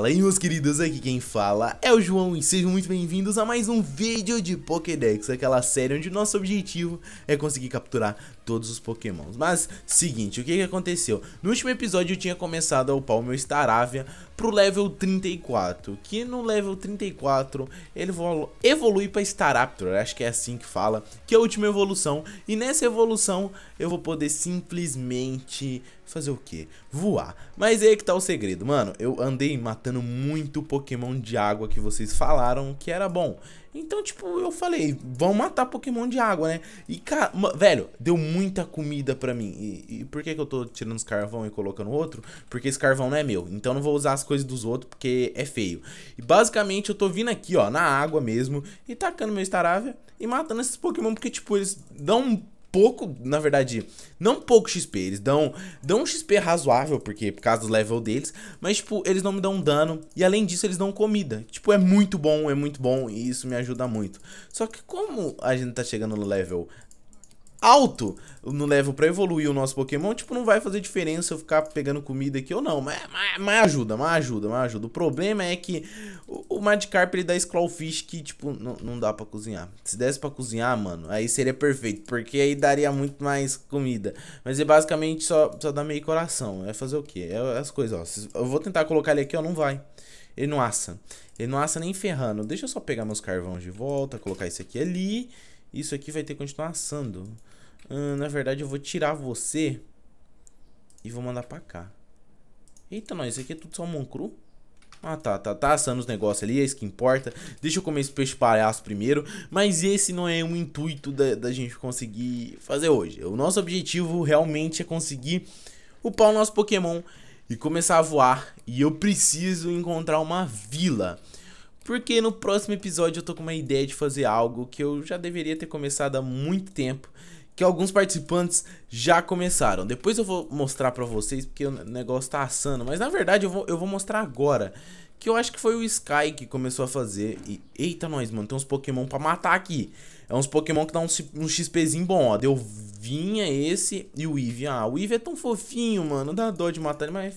Fala aí meus queridos, aqui quem fala é o João e sejam muito bem-vindos a mais um vídeo de Pokédex, aquela série onde nosso objetivo é conseguir capturar todos os pokémons. Mas, seguinte, o que, que aconteceu? No último episódio eu tinha começado a upar o meu Staravia pro level 34, que no level 34 ele evolui pra Staraptor, acho que é assim que fala, que é a última evolução, e nessa evolução eu vou poder simplesmente Fazer o quê? Voar. Mas aí é que tá o segredo, mano. Eu andei matando muito Pokémon de água que vocês falaram que era bom. Então, tipo, eu falei, vão matar Pokémon de água, né? E, cara, velho, deu muita comida pra mim. E, e, por que, que eu tô tirando os carvão e colocando outro? Porque esse carvão não é meu. Então não vou usar as coisas dos outros porque é feio. E basicamente eu tô vindo aqui, ó, na água mesmo e tacando meu Staravia e matando esses Pokémon porque, tipo, eles dão pouco, na verdade, não pouco XP, eles dão, dão um XP razoável, porque por causa do level deles, mas tipo, eles não me dão dano e além disso eles dão comida. Tipo, é muito bom, é muito bom e isso me ajuda muito. Só que como a gente tá chegando no level alto no level para evoluir o nosso Pokémon, tipo, não vai fazer diferença eu ficar pegando comida aqui ou não. Mas, mas, mas ajuda, mas ajuda, mas ajuda. O problema é que o, o Magikarp ele dá Scrawfish que, tipo, não, não dá para cozinhar. Se desse para cozinhar, mano, aí seria perfeito, porque aí daria muito mais comida. Mas ele é basicamente só, só dá meio coração. É fazer o quê? É as coisas, ó. Eu vou tentar colocar ele aqui, ó, não vai. Ele não assa. Ele não assa nem ferrando. Deixa eu só pegar meus carvões de volta, colocar isso aqui ali. Isso aqui vai ter que continuar assando. Hum, na verdade, eu vou tirar você e vou mandar pra cá. Eita, nós, isso aqui é tudo salmão cru? Ah, tá, tá, tá assando os negócios ali, é isso que importa. Deixa eu comer esse peixe palhaço primeiro. Mas esse não é o um intuito da, da gente conseguir fazer hoje. O nosso objetivo realmente é conseguir upar o nosso Pokémon e começar a voar. E eu preciso encontrar uma vila. Porque no próximo episódio eu tô com uma ideia de fazer algo que eu já deveria ter começado há muito tempo que alguns participantes já começaram. Depois eu vou mostrar pra vocês, porque o negócio tá assando. Mas na verdade eu vou, eu vou mostrar agora. Que eu acho que foi o Sky que começou a fazer. E, eita, nós, mano, tem uns Pokémon pra matar aqui. É uns Pokémon que dá um, um XPzinho bom, ó. Deu Vinha esse e o Eevee. Ah, o Eevee é tão fofinho, mano. Dá dó de matar ele, mas...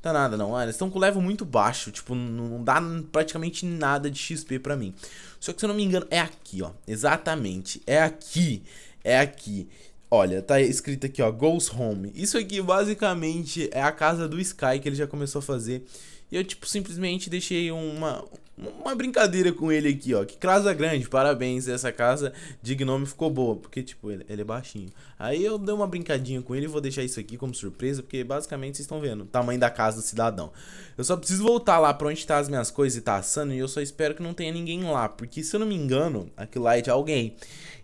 Tá nada não, ah, eles estão com level muito baixo, tipo, não dá praticamente nada de XP pra mim. Só que se eu não me engano, é aqui, ó, exatamente, é aqui é aqui. Olha, tá escrito aqui, ó, Goes Home. Isso aqui basicamente é a casa do Sky que ele já começou a fazer. E eu, tipo, simplesmente deixei uma, uma brincadeira com ele aqui, ó. Que casa grande, parabéns. Essa casa de gnome ficou boa, porque, tipo, ele, ele é baixinho. Aí eu dei uma brincadinha com ele e vou deixar isso aqui como surpresa, porque basicamente vocês estão vendo o tamanho da casa do cidadão. Eu só preciso voltar lá pra onde tá as minhas coisas e tá assando, e eu só espero que não tenha ninguém lá, porque se eu não me engano, aquilo lá é de alguém.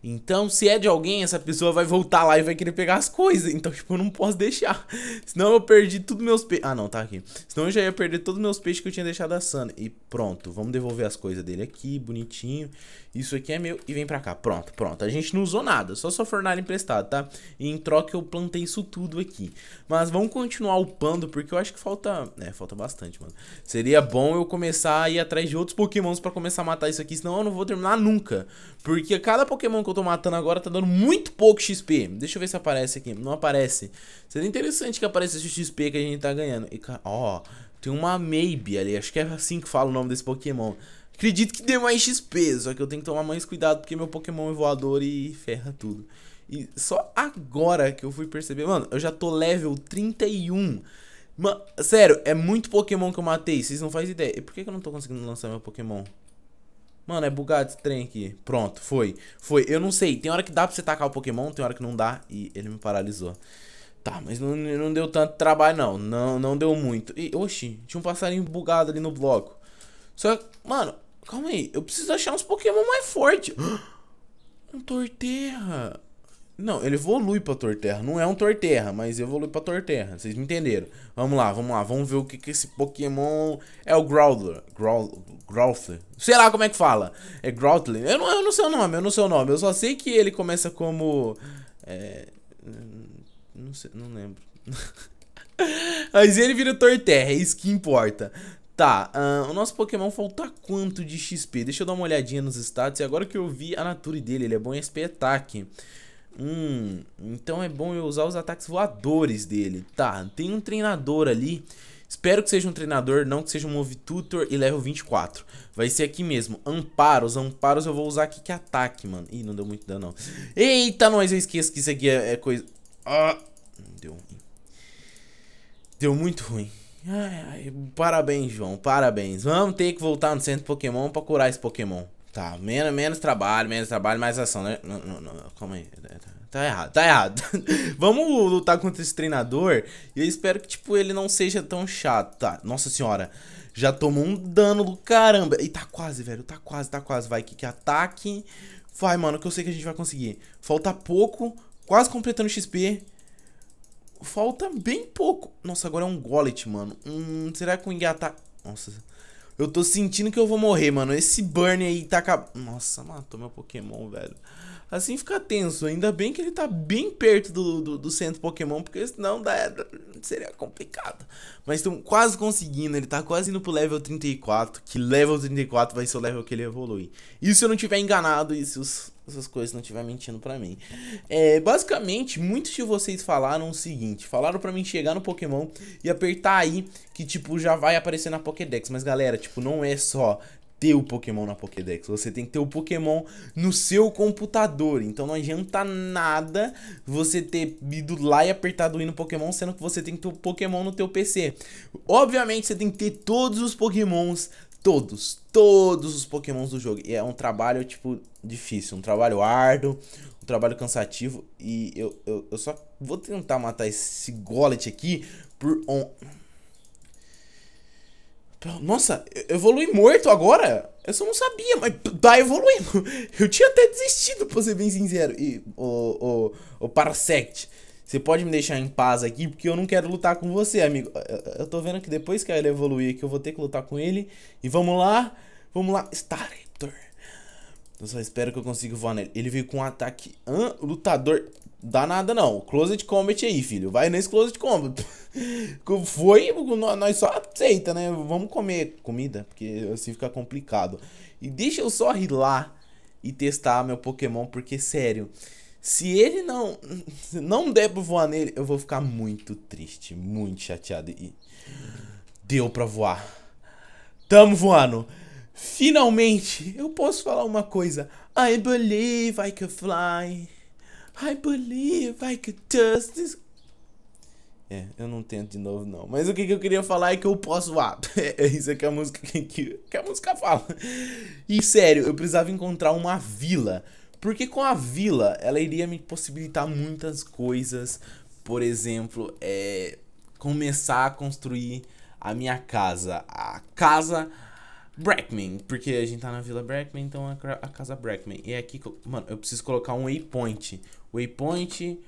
Então, se é de alguém, essa pessoa vai voltar lá e vai querer pegar as coisas. Então, tipo, eu não posso deixar. Senão eu perdi todos meus peixes. Ah, não, tá aqui. Senão eu já ia perder todos meus peixes que eu tinha deixado assando. E pronto, vamos devolver as coisas dele aqui, bonitinho. Isso aqui é meu e vem pra cá. Pronto, pronto. A gente não usou nada, só sua fornalha emprestada tá? E em troca eu plantei isso tudo aqui. Mas vamos continuar upando, porque eu acho que falta... É, falta bastante, mano. Seria bom eu começar a ir atrás de outros pokémons pra começar a matar isso aqui, senão eu não vou terminar nunca. Porque cada pokémon que eu tô matando agora tá dando muito pouco XP. Deixa eu ver se aparece aqui. Não aparece. Seria interessante que aparecesse o XP que a gente tá ganhando. E, ó... Oh, tem uma Maybe ali, acho que é assim que fala o nome desse Pokémon. Acredito que dê mais XP, só que eu tenho que tomar mais cuidado porque meu Pokémon é voador e ferra tudo. E só agora que eu fui perceber, mano, eu já tô level 31. Mano, sério, é muito Pokémon que eu matei, vocês não fazem ideia. E por que, que eu não tô conseguindo lançar meu Pokémon? Mano, é bugado esse trem aqui. Pronto, foi. Foi, eu não sei. Tem hora que dá pra você tacar o Pokémon, tem hora que não dá e ele me paralisou. Tá, mas não, não deu tanto trabalho, não. Não, não deu muito. E, oxi, tinha um passarinho bugado ali no bloco. Só mano, calma aí. Eu preciso achar uns Pokémon mais fortes. Um Torterra. Não, ele evolui pra Torterra. Não é um Torterra, mas evolui pra Torterra. Vocês me entenderam. Vamos lá, vamos lá. Vamos ver o que que esse Pokémon... É o Growler. Growl... Growler. Sei lá como é que fala. É Growler. Eu não, eu não sei o nome, eu não sei o nome. Eu só sei que ele começa como... É não, sei, não lembro. Mas ele vira Torterra, é isso que importa. Tá, uh, o nosso Pokémon falta quanto de XP? Deixa eu dar uma olhadinha nos status. E agora que eu vi a nature dele, ele é bom em SP ataque. Hum, então é bom eu usar os ataques voadores dele. Tá, tem um treinador ali. Espero que seja um treinador, não que seja um Move Tutor e level 24. Vai ser aqui mesmo. Amparos, amparos eu vou usar aqui que ataque, mano. Ih, não deu muito dano não. Eita, nós, eu esqueço que isso aqui é, é coisa... Ah... Deu ruim. Deu muito ruim. Ai, ai, parabéns, João. Parabéns. Vamos ter que voltar no centro Pokémon pra curar esse Pokémon. Tá, menos, menos trabalho, menos trabalho, mais ação. Né? Não, não, não, calma aí. É, tá, tá errado, tá errado. Vamos lutar contra esse treinador. E eu espero que, tipo, ele não seja tão chato. Tá, nossa senhora. Já tomou um dano do caramba. E tá quase, velho. Tá quase, tá quase. Vai, que, que ataque. Vai, mano, que eu sei que a gente vai conseguir. Falta pouco. Quase completando XP. Falta bem pouco. Nossa, agora é um golem mano. Hum, será que o engatar... Nossa, eu tô sentindo que eu vou morrer, mano. Esse burn aí tá acabando. Nossa, matou meu Pokémon, velho. Assim fica tenso. Ainda bem que ele tá bem perto do, do, do centro Pokémon, porque senão dá, seria complicado. Mas estão quase conseguindo, ele tá quase indo pro level 34, que level 34 vai ser o level que ele evolui. E se eu não tiver enganado, e se os, essas coisas não tiver mentindo para mim. É, basicamente, muitos de vocês falaram o seguinte, falaram para mim chegar no Pokémon e apertar aí que tipo já vai aparecer na Pokédex, mas galera, tipo não é só ter o Pokémon na Pokédex, você tem que ter o Pokémon no seu computador. Então não adianta nada você ter ido lá e apertado o no Pokémon, sendo que você tem que ter o Pokémon no teu PC. Obviamente você tem que ter todos os Pokémons, todos, todos os Pokémons do jogo. E é um trabalho, tipo, difícil, um trabalho árduo, um trabalho cansativo. E eu, eu, eu só vou tentar matar esse Gollet aqui por... um nossa, evolui morto agora? Eu só não sabia, mas tá evoluindo. Eu tinha até desistido, pra ser bem sincero. E, o, o, o Parsect, você pode me deixar em paz aqui, porque eu não quero lutar com você, amigo. Eu, eu tô vendo que depois que ele evoluir, que eu vou ter que lutar com ele. E vamos lá, vamos lá. Staraptor. Eu só espero que eu consiga voar nele. Ele veio com um ataque ah, lutador dá nada não. Closet Combat aí, filho. Vai nesse Closet Combat. Foi, nós só aceita, né? Vamos comer comida, porque assim fica complicado. E deixa eu só ir lá e testar meu Pokémon, porque sério, se ele não se não der pra voar nele, eu vou ficar muito triste, muito chateado. E deu pra voar. Tamo voando. Finalmente, eu posso falar uma coisa. I believe I can fly. I believe I could touch this. É, eu não tento de novo não. Mas o que, que eu queria falar é que eu posso voar. É, é isso que a música que, que a música fala. E sério, eu precisava encontrar uma vila, porque com a vila ela iria me possibilitar muitas coisas. Por exemplo, é começar a construir a minha casa, a casa Brackman, porque a gente tá na Vila Brackman, então a, casa Brackman. E é aqui, mano, eu preciso colocar um waypoint, Waypoint,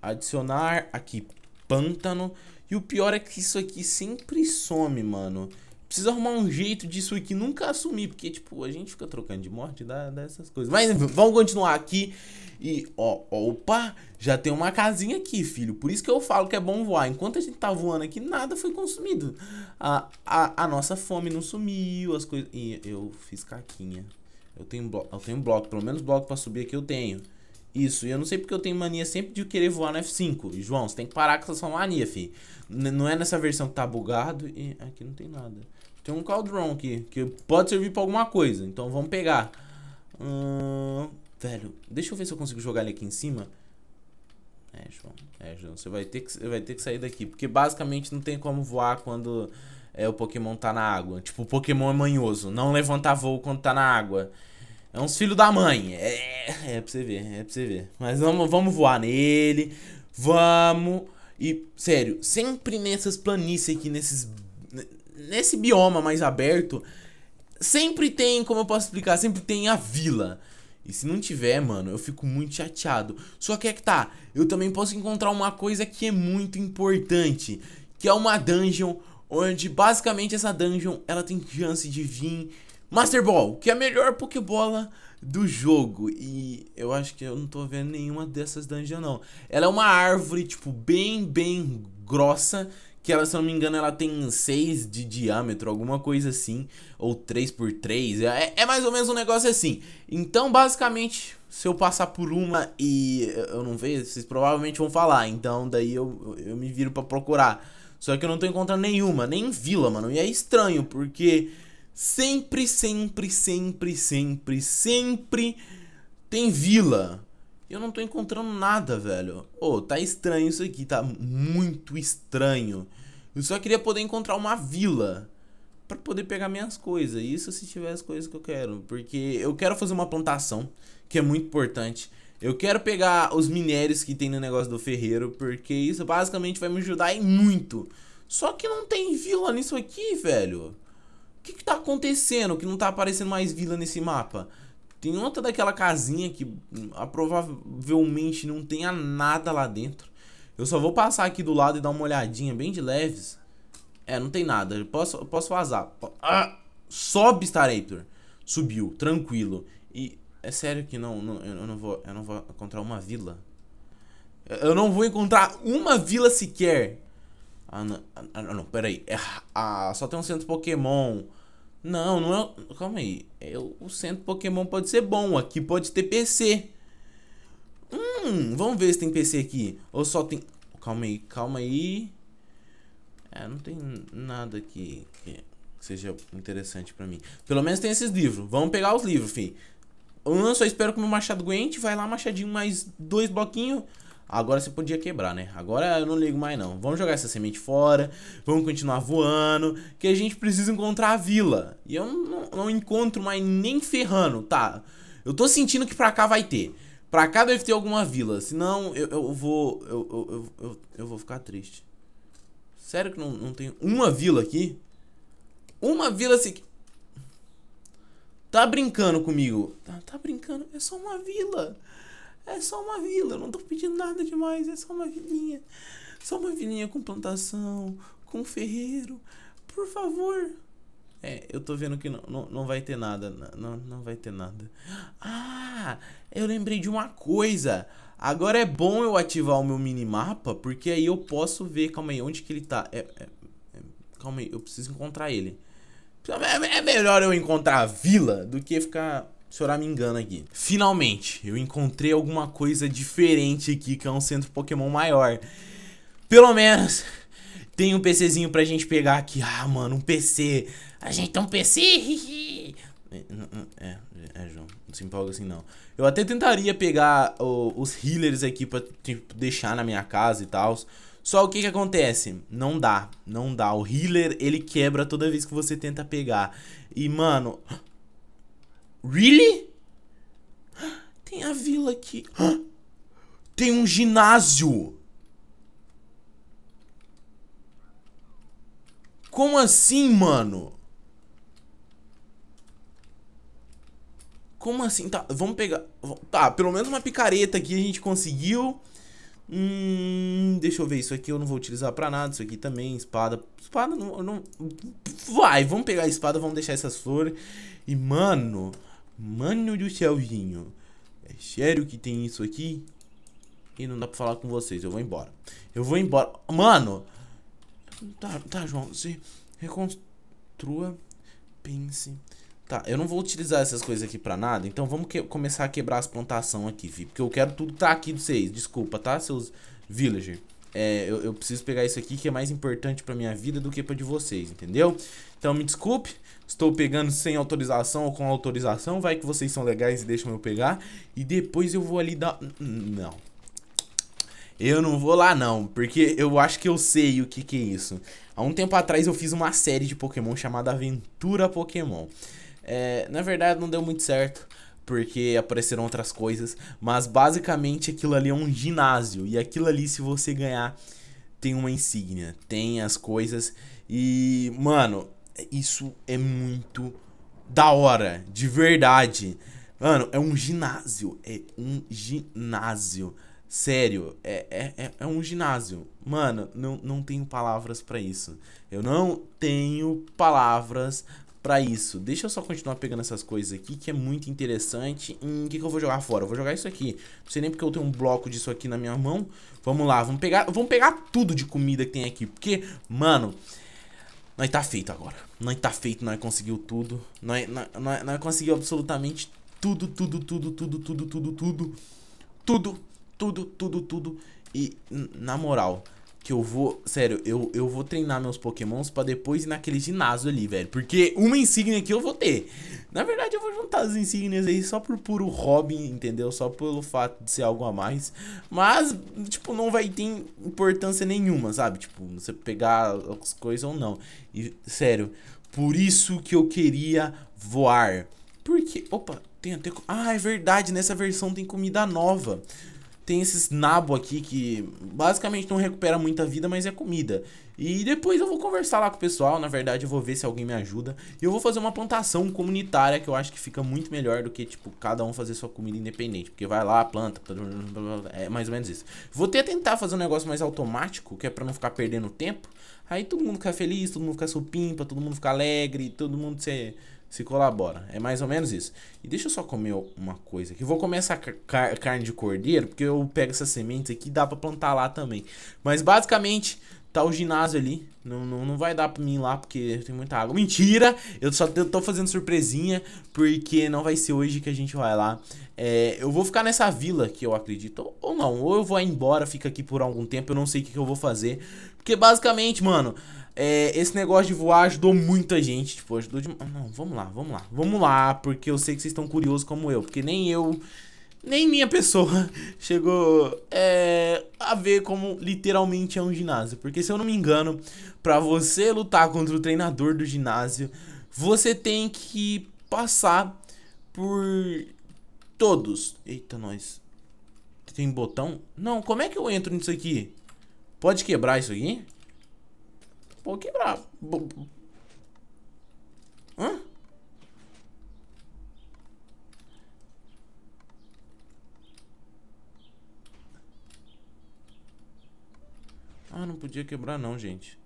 adicionar aqui pântano. E o pior é que isso aqui sempre some, mano. Preciso arrumar um jeito disso aqui nunca assumir, porque, tipo, a gente fica trocando de morte, dá, coisas. Mas vamos continuar aqui. E, ó, ó, opa, já tem uma casinha aqui, filho. Por isso que eu falo que é bom voar. Enquanto a gente tá voando aqui, nada foi consumido. A, a, a nossa fome não sumiu, as coisas... Ih, eu fiz caquinha. Eu tenho, blo... eu tenho bloco, pelo menos bloco pra subir aqui eu tenho. Isso, e eu não sei porque eu tenho mania sempre de querer voar no F5. E, João, você tem que parar com essa mania, fi. não é nessa versão que tá bugado e aqui não tem nada. Tem um Caldron aqui, que pode servir pra alguma coisa, então vamos pegar. Hum, velho, deixa eu ver se eu consigo jogar ele aqui em cima. É, João, é, João, você vai ter, que, vai ter que sair daqui, porque basicamente não tem como voar quando é, o Pokémon tá na água. Tipo, o Pokémon é manhoso, não levantar voo quando tá na água. É uns filhos da mãe. É, é pra você ver, é pra você ver. Mas vamos, vamos voar nele. Vamos. E, sério, sempre nessas planícies aqui, nesses. Nesse bioma mais aberto, sempre tem, como eu posso explicar, sempre tem a vila. E se não tiver, mano, eu fico muito chateado. Só que é que tá, eu também posso encontrar uma coisa que é muito importante, que é uma dungeon onde basicamente essa dungeon ela tem chance de vir Master Ball, que é a melhor Pokébola do jogo. E eu acho que eu não tô vendo nenhuma dessas dungeons, não. Ela é uma árvore, tipo, bem, bem grossa. Que ela, se eu não me engano, ela tem 6 de diâmetro, alguma coisa assim. Ou 3 por 3 é, é, mais ou menos um negócio assim. Então, basicamente, se eu passar por uma e eu não vejo, vocês provavelmente vão falar. Então, daí eu, eu me viro para procurar. Só que eu não tô encontrando nenhuma, nem vila, mano. E é estranho, porque sempre, sempre, sempre, sempre, sempre tem vila. Eu não tô encontrando nada, velho. Ô, oh, tá estranho isso aqui, tá muito estranho. Eu só queria poder encontrar uma vila para poder pegar minhas coisas. Isso se tiver as coisas que eu quero, porque eu quero fazer uma plantação, que é muito importante. Eu quero pegar os minérios que tem no negócio do ferreiro, porque isso basicamente vai me ajudar em muito. Só que não tem vila nisso aqui, velho que, que tá acontecendo? Que não tá aparecendo mais vila nesse mapa? Tem outra daquela casinha que hum, provavelmente não tenha nada lá dentro. Eu só vou passar aqui do lado e dar uma olhadinha bem de leves. É, não tem nada. Eu posso, eu posso vazar. Ah, sobe, Staraptor. Subiu, tranquilo. E é sério que não, não, eu não vou, eu não vou encontrar uma vila. Eu não vou encontrar uma vila sequer. Ah, não, ah, ah, não peraí. É, ah, só tem um centro Pokémon. Não, não é. Calma aí. É, o centro Pokémon pode ser bom. Aqui pode ter PC. Hum, vamos ver se tem PC aqui. Ou só tem. Calma aí, calma aí. É, não tem nada aqui que seja interessante pra mim. Pelo menos tem esses livros. Vamos pegar os livros, fi. Eu só espero que o meu machado aguente. Vai lá, machadinho, mais dois bloquinhos. Agora você podia quebrar, né? Agora eu não ligo mais não. Vamos jogar essa semente fora, vamos continuar voando, que a gente precisa encontrar a vila. E eu não, não encontro mais nem ferrando, tá? Eu tô sentindo que pra cá vai ter. Pra cá deve ter alguma vila, senão eu, eu vou... Eu, eu, eu, eu, eu vou ficar triste. Sério que não, não tem uma vila aqui? Uma vila se. Tá brincando comigo? Tá, tá brincando? É só uma vila. É só uma vila, eu não tô pedindo nada demais, é só uma vilinha. Só uma vilinha com plantação, com ferreiro. Por favor. É, eu tô vendo que não, não, não vai ter nada. Não, não vai ter nada. Ah, eu lembrei de uma coisa. Agora é bom eu ativar o meu minimapa, porque aí eu posso ver, calma aí, onde que ele tá. É, é, é, calma aí, eu preciso encontrar ele. É, é melhor eu encontrar a vila do que ficar se eu me engano aqui. Finalmente, eu encontrei alguma coisa diferente aqui, que é um centro Pokémon maior. Pelo menos tem um PCzinho pra gente pegar aqui. Ah, mano, um PC. A gente tem um PC. É é, é, é, João, não se empolga assim não. Eu até tentaria pegar o, os healers aqui pra tipo, deixar na minha casa e tal. Só o que que acontece? Não dá, não dá. O healer, ele quebra toda vez que você tenta pegar. E, mano, Really? Tem a vila aqui. Tem um ginásio. Como assim, mano? Como assim? Tá, vamos pegar... Tá, pelo menos uma picareta aqui a gente conseguiu. Hum, deixa eu ver, isso aqui eu não vou utilizar pra nada, isso aqui também, espada, espada, não, não, vai, vamos pegar a espada, vamos deixar essas flores, e mano, Mano do céuzinho. É sério que tem isso aqui? E não dá pra falar com vocês. Eu vou embora. Eu vou embora. Mano! Tá, tá, João. Se reconstrua. Pense. Tá, eu não vou utilizar essas coisas aqui pra nada. Então vamos começar a quebrar as plantações aqui, vi. Porque eu quero tudo tá aqui de vocês. Desculpa, tá, seus villagers é, eu, eu, preciso pegar isso aqui que é mais importante pra minha vida do que pra de vocês, entendeu? Então me desculpe, estou pegando sem autorização ou com autorização, vai que vocês são legais e deixam eu pegar. E depois eu vou ali dar... Não. Eu não vou lá não, porque eu acho que eu sei o que que é isso. Há um tempo atrás eu fiz uma série de Pokémon chamada Aventura Pokémon. É, na verdade não deu muito certo porque apareceram outras coisas. Mas basicamente aquilo ali é um ginásio. E aquilo ali, se você ganhar, tem uma insígnia, tem as coisas. E, mano, isso é muito da hora, de verdade. Mano, é um ginásio. É um ginásio. Sério, é, é, é, é um ginásio. Mano, não, não tenho palavras para isso. Eu não tenho palavras para isso. Deixa eu só continuar pegando essas coisas aqui, que é muito interessante. Hum, o que, que eu vou jogar fora? Eu vou jogar isso aqui. Não sei nem porque eu tenho um bloco disso aqui na minha mão. Vamos lá, vamos pegar, vamos pegar tudo de comida que tem aqui. Porque, mano, nós tá feito agora. Nós tá feito, nós conseguiu tudo. Nós, nós, nós, nós conseguiu absolutamente tudo, tudo, tudo, tudo, tudo, tudo, tudo. Tudo, tudo, tudo, tudo. E, na moral que eu vou. Sério, eu, eu vou treinar meus pokémons pra depois ir naquele ginásio ali, velho. Porque uma insígnia que eu vou ter. Na verdade, eu vou juntar as insígnias aí só por puro hobby, entendeu? Só pelo fato de ser algo a mais. Mas, tipo, não vai ter importância nenhuma, sabe? Tipo, você pegar as coisas ou não. E, sério, por isso que eu queria voar. Porque. Opa, tem até. Ah, é verdade, nessa versão tem comida nova tem esses nabo aqui que basicamente não recupera muita vida, mas é comida. E depois eu vou conversar lá com o pessoal, na verdade eu vou ver se alguém me ajuda. E eu vou fazer uma plantação comunitária que eu acho que fica muito melhor do que, tipo, cada um fazer sua comida independente. Porque vai lá, planta, é mais ou menos isso. Vou até tentar fazer um negócio mais automático, que é pra não ficar perdendo tempo. Aí todo mundo fica feliz, todo mundo fica supimpa, todo mundo fica alegre, todo mundo se colabora. É mais ou menos isso. E deixa eu só comer uma coisa aqui. vou comer essa car carne de cordeiro, porque eu pego essas sementes aqui e dá para plantar lá também. Mas basicamente, tá o ginásio ali. Não, não, não vai dar pra mim ir lá porque tem muita água. Mentira! Eu só tô fazendo surpresinha porque não vai ser hoje que a gente vai lá. É, eu vou ficar nessa vila que eu acredito. Ou não, ou eu vou embora, fica aqui por algum tempo. Eu não sei o que, que eu vou fazer. Porque basicamente, mano, é, esse negócio de voar ajudou muita gente. Tipo, ajudou demais. Não, vamos lá, vamos lá. Vamos lá, porque eu sei que vocês estão curiosos como eu. Porque nem eu nem minha pessoa chegou é, a ver como literalmente é um ginásio. Porque se eu não me engano, para você lutar contra o treinador do ginásio, você tem que passar por todos. Eita, nós. Tem botão? Não, como é que eu entro nisso aqui? Pode quebrar isso aqui? Pode quebrar. Hã? Ah, não podia quebrar não, gente.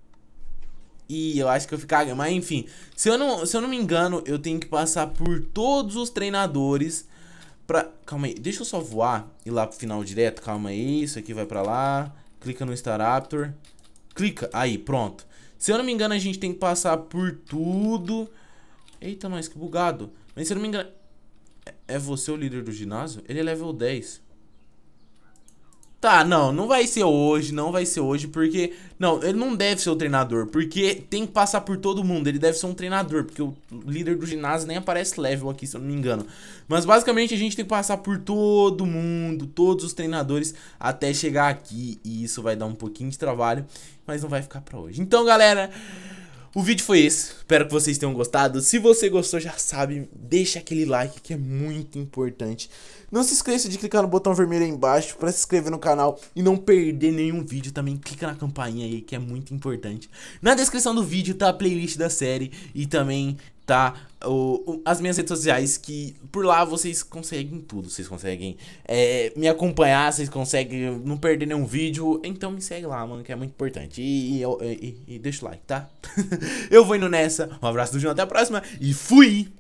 E eu acho que eu ficaria... Mas enfim, se eu, não, se eu não me engano, eu tenho que passar por todos os treinadores pra... Calma aí, deixa eu só voar e lá pro final direto. Calma aí, isso aqui vai pra lá. Clica no staraptor Clica, aí, pronto. Se eu não me engano, a gente tem que passar por tudo. Eita, nós, que bugado. Mas se eu não me engano... É, é você o líder do ginásio? Ele é level 10. Tá, não, não vai ser hoje, não vai ser hoje, porque. Não, ele não deve ser o treinador, porque tem que passar por todo mundo. Ele deve ser um treinador, porque o líder do ginásio nem aparece level aqui, se eu não me engano. Mas basicamente a gente tem que passar por todo mundo, todos os treinadores, até chegar aqui. E isso vai dar um pouquinho de trabalho, mas não vai ficar pra hoje. Então, galera. O vídeo foi esse, espero que vocês tenham gostado. Se você gostou, já sabe, deixa aquele like que é muito importante. Não se esqueça de clicar no botão vermelho aí embaixo para se inscrever no canal e não perder nenhum vídeo. Também clica na campainha aí que é muito importante. Na descrição do vídeo tá a playlist da série e também tá? O, o, as minhas redes sociais, que por lá vocês conseguem tudo. Vocês conseguem é, me acompanhar, vocês conseguem não perder nenhum vídeo. Então me segue lá, mano, que é muito importante. E, e, e, e deixa o like, tá? eu vou indo nessa. Um abraço do João, até a próxima e fui!